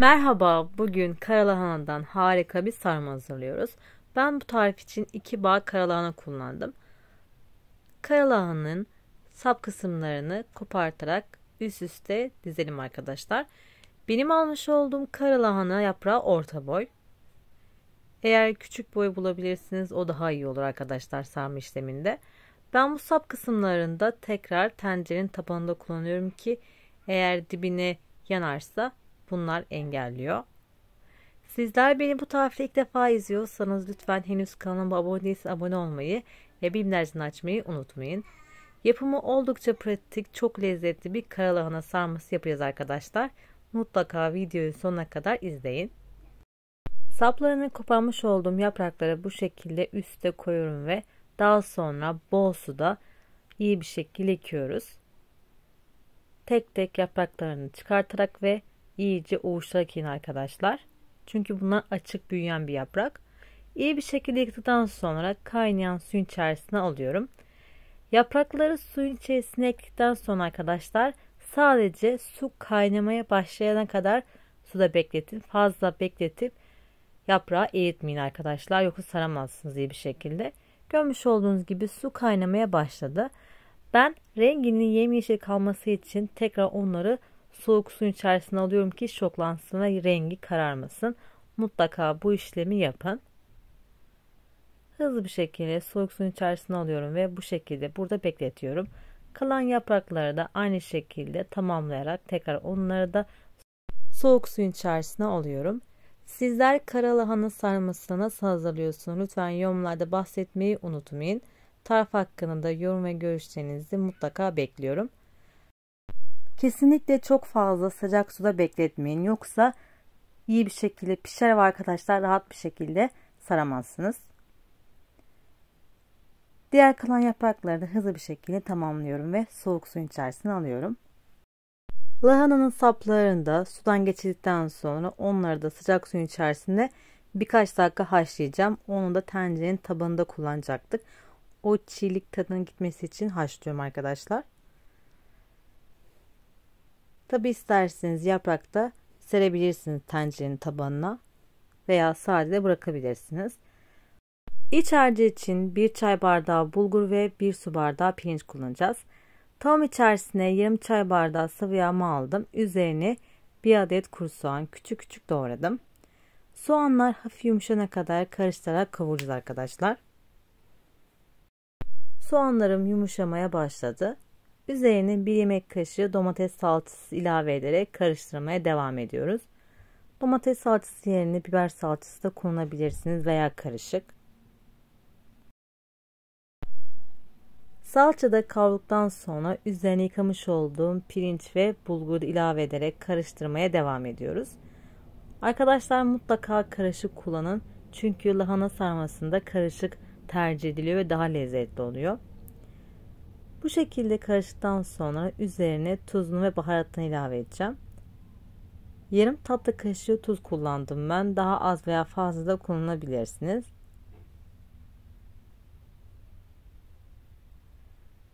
Merhaba, bugün karalahana'dan harika bir sarma hazırlıyoruz. Ben bu tarif için iki bağ karalahana kullandım. Karalahanın sap kısımlarını kopartarak üst üste dizelim arkadaşlar. Benim almış olduğum karalahana yaprağı orta boy. Eğer küçük boy bulabilirsiniz o daha iyi olur arkadaşlar sarma işleminde. Ben bu sap kısımlarında tekrar tencerenin tabanında kullanıyorum ki eğer dibine yanarsa bunlar engelliyor. Sizler beni bu tarifte ilk defa izliyorsanız lütfen henüz kanalıma abone değilse abone olmayı ve bilimlercini açmayı unutmayın. Yapımı oldukça pratik, çok lezzetli bir karalahana sarması yapacağız arkadaşlar. Mutlaka videoyu sonuna kadar izleyin. Saplarını koparmış olduğum yaprakları bu şekilde üste koyuyorum ve daha sonra bol suda iyi bir şekilde ekiyoruz. Tek tek yapraklarını çıkartarak ve iyice uğuşarak arkadaşlar. Çünkü bunlar açık büyüyen bir yaprak. İyi bir şekilde yıkadıktan sonra kaynayan suyun içerisine alıyorum. Yaprakları suyun içerisine ektikten sonra arkadaşlar sadece su kaynamaya başlayana kadar suda bekletin. Fazla bekletip yaprağı eritmeyin arkadaşlar. Yoksa saramazsınız iyi bir şekilde. Görmüş olduğunuz gibi su kaynamaya başladı. Ben renginin yemyeşil kalması için tekrar onları soğuk suyun içerisine alıyorum ki şoklansın ve rengi kararmasın. Mutlaka bu işlemi yapın. Hızlı bir şekilde soğuk suyun içerisine alıyorum ve bu şekilde burada bekletiyorum. Kalan yaprakları da aynı şekilde tamamlayarak tekrar onları da soğuk suyun içerisine alıyorum. Sizler karalahana sarmasını nasıl hazırlıyorsunuz? Lütfen yorumlarda bahsetmeyi unutmayın. Tarif hakkında da yorum ve görüşlerinizi mutlaka bekliyorum. Kesinlikle çok fazla sıcak suda bekletmeyin. Yoksa iyi bir şekilde pişer ve arkadaşlar rahat bir şekilde saramazsınız. Diğer kalan yaprakları da hızlı bir şekilde tamamlıyorum ve soğuk suyun içerisine alıyorum. Lahananın saplarını da sudan geçirdikten sonra onları da sıcak suyun içerisinde birkaç dakika haşlayacağım. Onu da tencerenin tabanında kullanacaktık. O çiğlik tadının gitmesi için haşlıyorum arkadaşlar. Tabi isterseniz yaprakta serebilirsiniz tencerenin tabanına veya sadece bırakabilirsiniz. İç harcı için 1 çay bardağı bulgur ve 1 su bardağı pirinç kullanacağız. Tavam içerisine yarım çay bardağı sıvı yağma aldım. Üzerine 1 adet kuru soğan küçük küçük doğradım. Soğanlar hafif yumuşana kadar karıştırarak kavuracağız arkadaşlar. Soğanlarım yumuşamaya başladı. Üzerine bir yemek kaşığı domates salçası ilave ederek karıştırmaya devam ediyoruz. Domates salçası yerine biber salçası da kullanabilirsiniz veya karışık. Salçada kavrulduktan sonra üzerine yıkamış olduğum pirinç ve bulgur ilave ederek karıştırmaya devam ediyoruz. Arkadaşlar mutlaka karışık kullanın. Çünkü lahana sarmasında karışık tercih ediliyor ve daha lezzetli oluyor. Bu şekilde karıştıktan sonra üzerine tuzunu ve baharatını ilave edeceğim. Yarım tatlı kaşığı tuz kullandım ben. Daha az veya fazla da kullanabilirsiniz.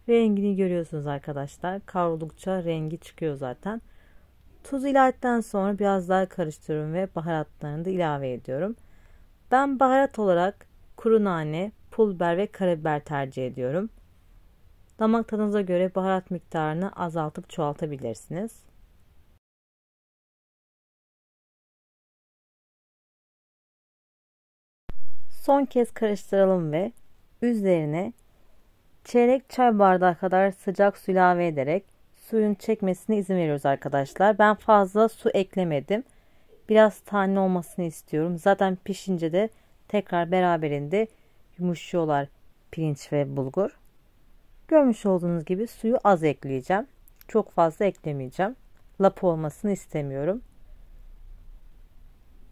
Rengini görüyorsunuz arkadaşlar. Kavruldukça rengi çıkıyor zaten. Tuz ilaveden sonra biraz daha karıştırıyorum ve baharatlarını da ilave ediyorum. Ben baharat olarak kuru nane, pul biber ve karabiber tercih ediyorum. Damak tadınıza göre baharat miktarını azaltıp çoğaltabilirsiniz. Son kez karıştıralım ve üzerine çeyrek çay bardağı kadar sıcak su ilave ederek suyun çekmesine izin veriyoruz arkadaşlar. Ben fazla su eklemedim. Biraz tane olmasını istiyorum. Zaten pişince de tekrar beraberinde yumuşuyorlar pirinç ve bulgur. Görmüş olduğunuz gibi suyu az ekleyeceğim. Çok fazla eklemeyeceğim. Lap olmasını istemiyorum.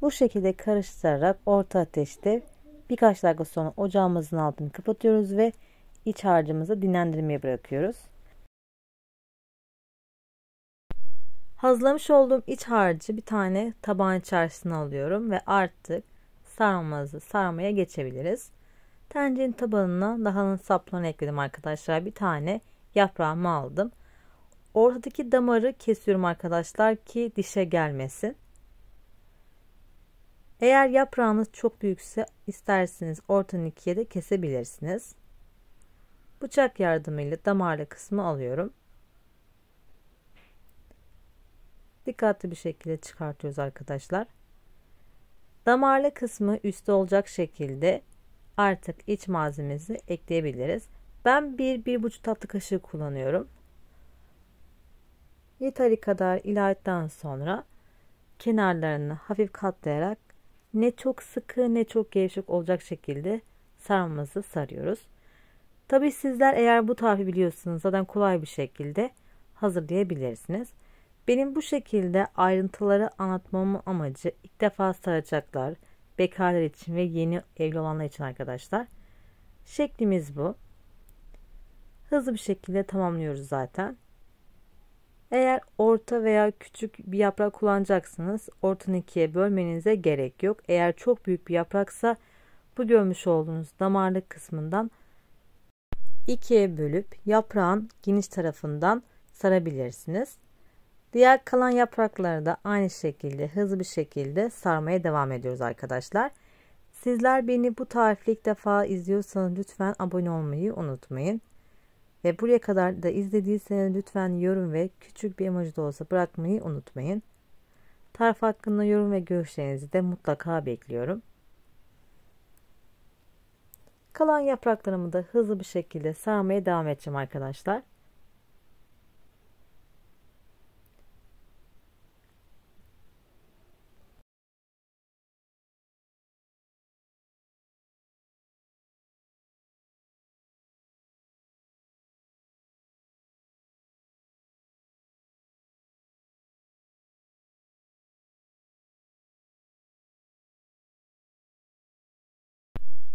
Bu şekilde karıştırarak orta ateşte birkaç dakika sonra ocağımızın altını kapatıyoruz ve iç harcımızı dinlendirmeye bırakıyoruz. Hazırlamış olduğum iç harcı bir tane tabağın içerisine alıyorum ve artık sarmamızı sarmaya geçebiliriz. Tencerenin tabanına lahananın saplarını ekledim arkadaşlar. Bir tane yaprağımı aldım. Ortadaki damarı kesiyorum arkadaşlar ki dişe gelmesin. Eğer yaprağınız çok büyükse isterseniz ortanın ikiye de kesebilirsiniz. Bıçak yardımıyla damarlı kısmı alıyorum. Dikkatli bir şekilde çıkartıyoruz arkadaşlar. Damarlı kısmı üstte olacak şekilde artık iç malzememizi ekleyebiliriz. Ben 1-1,5 tatlı kaşığı kullanıyorum. Yeteri kadar ilaveden sonra kenarlarını hafif katlayarak ne çok sıkı ne çok gevşek olacak şekilde sarmamızı sarıyoruz. Tabi sizler eğer bu tarifi biliyorsunuz zaten kolay bir şekilde hazırlayabilirsiniz. Benim bu şekilde ayrıntıları anlatmamın amacı ilk defa saracaklar, bekarlar için ve yeni evli olanlar için arkadaşlar. Şeklimiz bu. Hızlı bir şekilde tamamlıyoruz zaten. Eğer orta veya küçük bir yaprak kullanacaksınız, ortadan ikiye bölmenize gerek yok. Eğer çok büyük bir yapraksa bu görmüş olduğunuz damarlık kısmından ikiye bölüp yaprağın geniş tarafından sarabilirsiniz. Diğer kalan yaprakları da aynı şekilde hızlı bir şekilde sarmaya devam ediyoruz arkadaşlar. Sizler beni bu tarifle ilk defa izliyorsanız lütfen abone olmayı unutmayın. Ve buraya kadar da izlediyseniz lütfen yorum ve küçük bir emoji de olsa bırakmayı unutmayın. Tarif hakkında yorum ve görüşlerinizi de mutlaka bekliyorum. Kalan yapraklarımı da hızlı bir şekilde sarmaya devam edeceğim arkadaşlar.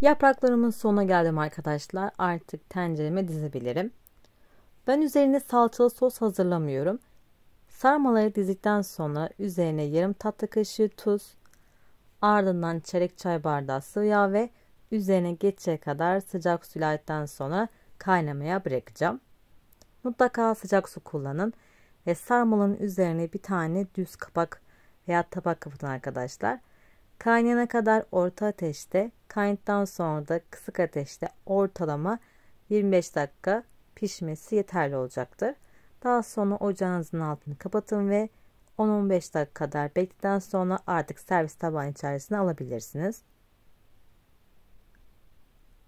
Yapraklarımın sonuna geldim arkadaşlar. Artık tencereme dizebilirim. Ben üzerine salçalı sos hazırlamıyorum. Sarmaları dizdikten sonra üzerine yarım tatlı kaşığı tuz, ardından çeyrek çay bardağı sıvı yağ ve üzerine geçe kadar sıcak su ilave sonra kaynamaya bırakacağım. Mutlaka sıcak su kullanın ve sarmalın üzerine bir tane düz kapak veya tabak kapatın arkadaşlar. Kaynana kadar orta ateşte, Kaynattan sonra da kısık ateşte ortalama 25 dakika pişmesi yeterli olacaktır. Daha sonra ocağınızın altını kapatın ve 10-15 dakika kadar bekledikten sonra artık servis tabağın içerisine alabilirsiniz.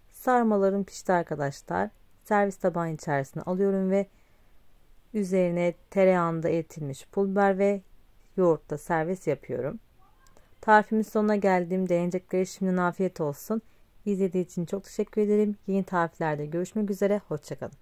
Sarmalarım pişti arkadaşlar. Servis tabağın içerisine alıyorum ve üzerine tereyağında eritilmiş pul biber ve yoğurtla servis yapıyorum. Tarifimin sonuna geldim. Deneyecekleri şimdiden afiyet olsun. İzlediğiniz için çok teşekkür ederim. Yeni tariflerde görüşmek üzere. Hoşçakalın.